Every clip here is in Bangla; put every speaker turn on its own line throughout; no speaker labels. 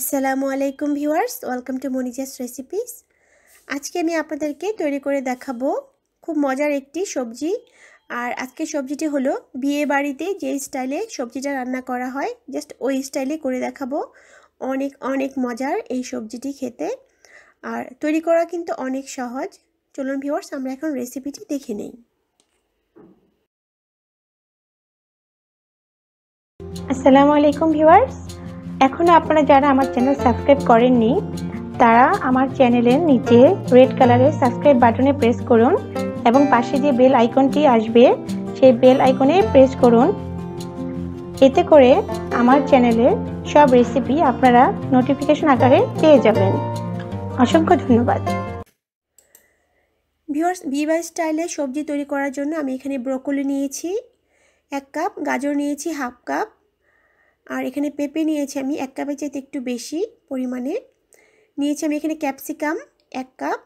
আসসালামু আলাইকুম viewers welcome to Moniza's recipes আজকে আমি আপনাদেরকে তৈরি করে দেখাবো খুব মজার একটি সবজি আর আজকে সবজিটি হলো বিয়ে বাড়িতে যে স্টাইলে সবজিটা রান্না করা হয় জাস্ট ওই স্টাইলে করে দেখাবো অনেক অনেক মজার এই সবজিটি খেতে আর তৈরি করা কিন্তু অনেক সহজ চলুন ভিউয়ার্স আমরা এখন রেসিপিটি দেখে নেই আসসালামু আলাইকুম ভিউয়ার্স এখনও আপনারা যারা আমার চ্যানেল সাবস্ক্রাইব করেননি তারা আমার চ্যানেলের নিচে রেড কালারের সাবস্ক্রাইব বাটনে প্রেস করুন এবং পাশে যে বেল আইকনটি আসবে সেই বেল আইকনে প্রেস করুন এতে করে আমার চ্যানেলের সব রেসিপি আপনারা নোটিফিকেশন আকারে পেয়ে যাবেন অসংখ্য ধন্যবাদ ভিওর্স বিবাই স্টাইলে সবজি তৈরি করার জন্য আমি এখানে ব্রোকলি নিয়েছি এক কাপ গাজর নিয়েছি হাফ কাপ আর এখানে পেঁপে নিয়েছি আমি এক কাপের চাইতে একটু বেশি পরিমাণে নিয়েছি আমি এখানে ক্যাপসিকাম এক কাপ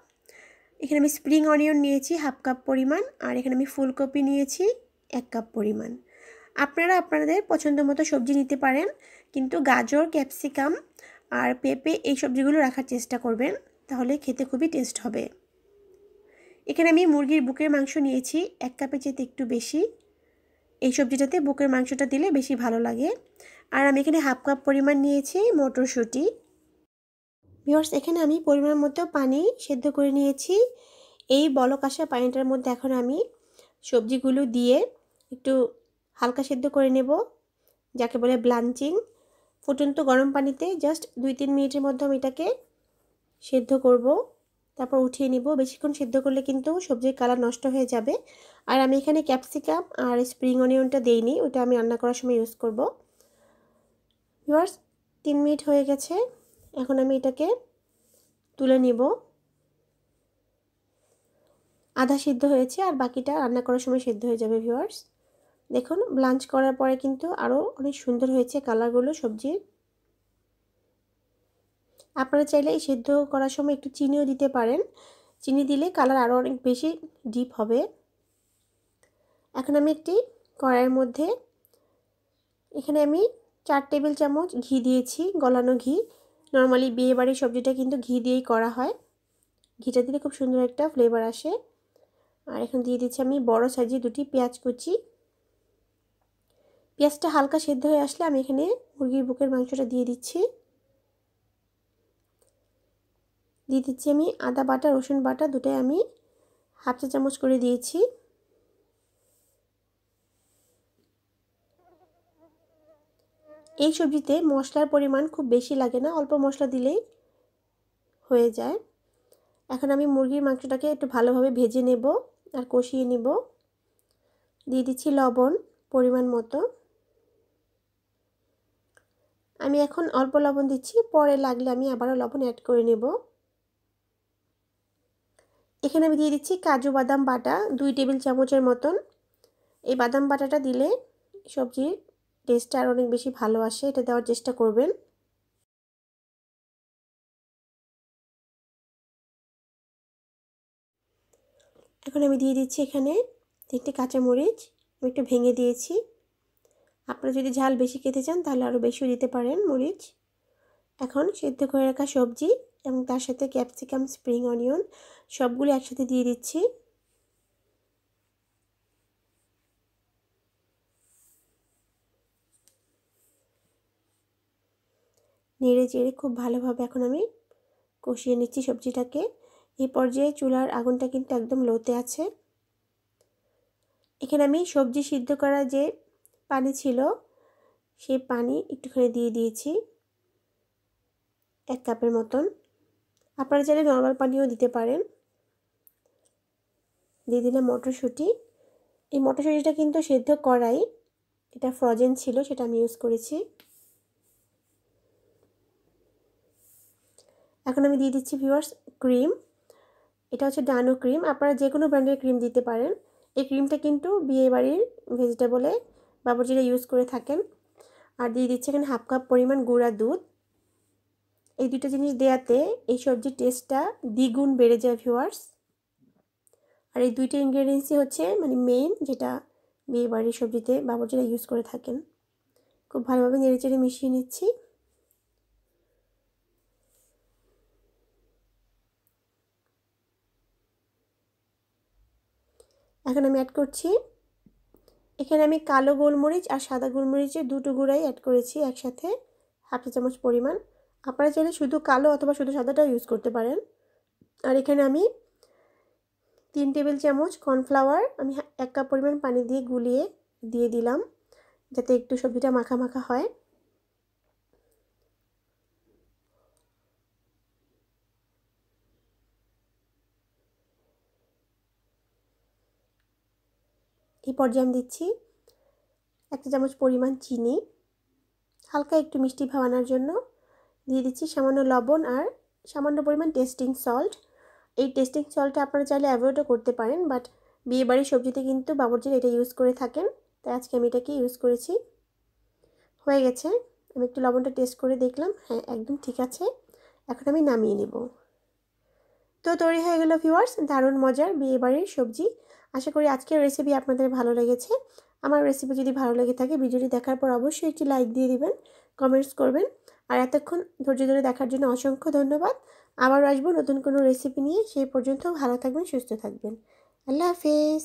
এখানে আমি স্প্রিং অনিয়ন নিয়েছি হাফ কাপ পরিমাণ আর এখানে আমি ফুলকপি নিয়েছি এক কাপ পরিমাণ আপনারা আপনাদের পছন্দ মতো সবজি নিতে পারেন কিন্তু গাজর ক্যাপসিকাম আর পেঁপে এই সবজিগুলো রাখার চেষ্টা করবেন তাহলে খেতে খুবই টেস্ট হবে এখানে আমি মুরগির বুকের মাংস নিয়েছি এক কাপের চেয়েতে একটু বেশি এই সবজিটাতে বুকের মাংসটা দিলে বেশি ভালো লাগে আর আমি এখানে হাফ কাপ পরিমাণ নিয়েছি মটরশুঁটি বিহর্স এখানে আমি পরিমাণ মতো পানি সেদ্ধ করে নিয়েছি এই বলক আসা পানিটার মধ্যে এখন আমি সবজিগুলো দিয়ে একটু হালকা সেদ্ধ করে নেব যাকে বলে ব্লাঞ্চিং ফুটন্ত গরম পানিতে জাস্ট দুই তিন মিনিটের মধ্যে আমি এটাকে সেদ্ধ করবো তারপর উঠিয়ে নিব বেশিক্ষণ সিদ্ধ করলে কিন্তু সবজির কালার নষ্ট হয়ে যাবে আর আমি এখানে ক্যাপসিকাম আর স্প্রিং অনিয়নটা দিইনি ওটা আমি রান্না করার সময় ইউজ করব ইয়ার্স তিন মিনিট হয়ে গেছে এখন আমি এটাকে তুলে নিব আধা সিদ্ধ হয়েছে আর বাকিটা রান্না করার সময় সিদ্ধ হয়ে যাবে ভিউয়ার্স দেখুন ব্লাঞ্চ করার পরে কিন্তু আরও অনেক সুন্দর হয়েছে কালারগুলো সবজির আপনারা চাইলে এই সেদ্ধ করার সময় একটু চিনিও দিতে পারেন চিনি দিলে কালার আরও অনেক বেশি ডিপ হবে এখন আমি একটি কড়াইয়ের মধ্যে এখানে আমি চার টেবিল চামচ ঘি দিয়েছি গলানো ঘি নর্মালি বিয়েবাড়ির সবজিটা কিন্তু ঘি দিয়েই করা হয় ঘিটা দিলে খুব সুন্দর একটা ফ্লেভার আসে আর এখন দিয়ে দিচ্ছি আমি বড় সাইজে দুটি পেঁয়াজ কুচি পেঁয়াজটা হালকা সেদ্ধ হয়ে আসলে আমি এখানে মুরগির বুকের মাংসটা দিয়ে দিচ্ছি দিয়ে দিচ্ছি আমি আদা বাটা রসুন বাটা দুটাই আমি হাফ চা চামচ করে দিয়েছি এই সবজিতে মশলার পরিমাণ খুব বেশি লাগে না অল্প মশলা দিলেই হয়ে যায় এখন আমি মুরগির মাংসটাকে একটু ভালোভাবে ভেজে নেব আর কষিয়ে নেব দিয়ে দিচ্ছি লবণ পরিমাণ মতো আমি এখন অল্প লবণ দিচ্ছি পরে লাগলে আমি আবারও লবণ অ্যাড করে নেব এখানে আমি দিয়ে দিচ্ছি কাজু বাদাম বাটা দুই টেবিল চামচের মতন এই বাদাম বাটাটা দিলে সবজির টেস্টটা আর অনেক বেশি ভালো আসে এটা দেওয়ার চেষ্টা করবেন এখন আমি দিয়ে দিচ্ছি এখানে তিনটে কাঁচামরিচ আমি একটু ভেঙে দিয়েছি আপনারা যদি ঝাল বেশি খেতে চান তাহলে আরও বেশিও দিতে পারেন মরিচ এখন সেদ্ধ করে রাখা সবজি এবং তার সাথে ক্যাপসিকাম স্প্রিং অনিয়ন সবগুলো একসাথে দিয়ে দিচ্ছি নেড়ে চেড়ে খুব ভালোভাবে এখন আমি কষিয়ে নিচ্ছি সবজিটাকে এই পর্যায়ে চুলার আগুনটা কিন্তু একদম লোতে আছে এখানে আমি সবজি সিদ্ধ করা যে পানি ছিল সেই পানি একটুখানি দিয়ে দিয়েছি এক কাপের মতন আপনারা চাইলে নর্মাল পানিও দিতে পারেন দিয়ে দিলে মটরশুঁটি এই মটরশুঁটিটা কিন্তু সেদ্ধ করাই এটা ফ্রজেন ছিল সেটা আমি ইউজ করেছি এখন আমি দিয়ে দিচ্ছি ভিওয়ার্স ক্রিম এটা হচ্ছে ডানো ক্রিম আপনারা যে কোনো ব্র্যান্ডের ক্রিম দিতে পারেন এই ক্রিমটা কিন্তু বিয়েবাড়ির ভেজিটেবলে বাবুজিরা ইউজ করে থাকেন আর দিয়ে দিচ্ছি এখানে হাফ কাপ পরিমাণ গুঁড়া দুধ এই দুটো জিনিস দেয়াতে এই সবজির টেস্টটা দ্বিগুণ বেড়ে যায় ভিউয়ার্স আর এই দুইটা ইনগ্রেডিয়েন্টসই হচ্ছে মানে মেইন যেটা বিয়ে বাড়ির সবজিতে বাবরজিরা ইউজ করে থাকেন খুব ভালোভাবে নেড়ে চেড়ে মিশিয়ে নিচ্ছি এখন আমি অ্যাড করছি এখানে আমি কালো গোলমরিচ আর সাদা গোলমরিচের দুটো গুঁড়াই অ্যাড করেছি একসাথে হাফ চামচ পরিমাণ আপনারা চাইলে শুধু কালো অথবা শুধু সাদাটাও ইউজ করতে পারেন আর এখানে আমি তিন টেবিল চামচ কর্নফ্লাওয়ার আমি এক কাপ পরিমাণ পানি দিয়ে গুলিয়ে দিয়ে দিলাম যাতে একটু সবজিটা মাখা মাখা হয় এই পর্যায়ে আমি দিচ্ছি একটা চামচ পরিমাণ চিনি হালকা একটু মিষ্টি ভাবানোর জন্য দিয়ে দিচ্ছি সামান্য লবণ আর সামান্য পরিমাণ টেস্টিং সল্ট এই টেস্টিং সল্টটা আপনারা চাইলে অ্যাভয়েডও করতে পারেন বাট বিয়েবাড়ির সবজিতে কিন্তু বাবরজির এটা ইউজ করে থাকেন তাই আজকে আমি এটাকে ইউজ করেছি হয়ে গেছে আমি একটু লবণটা টেস্ট করে দেখলাম হ্যাঁ একদম ঠিক আছে এখন আমি নামিয়ে নেব তো তৈরি হয়ে গেল ভিওয়ার্স দারুণ মজার বিয়েবাড়ির সবজি আশা করি আজকের রেসিপি আপনাদের ভালো লেগেছে আমার রেসিপি যদি ভালো লেগে থাকে ভিডিওটি দেখার পর অবশ্যই একটি লাইক দিয়ে দেবেন কমেন্টস করবেন আর এতক্ষণ ধৈর্য ধরে দেখার জন্য অসংখ্য ধন্যবাদ আবার আসবো নতুন কোনো রেসিপি নিয়ে সেই পর্যন্ত ভালো থাকবেন সুস্থ থাকবেন আল্লাহ হাফেজ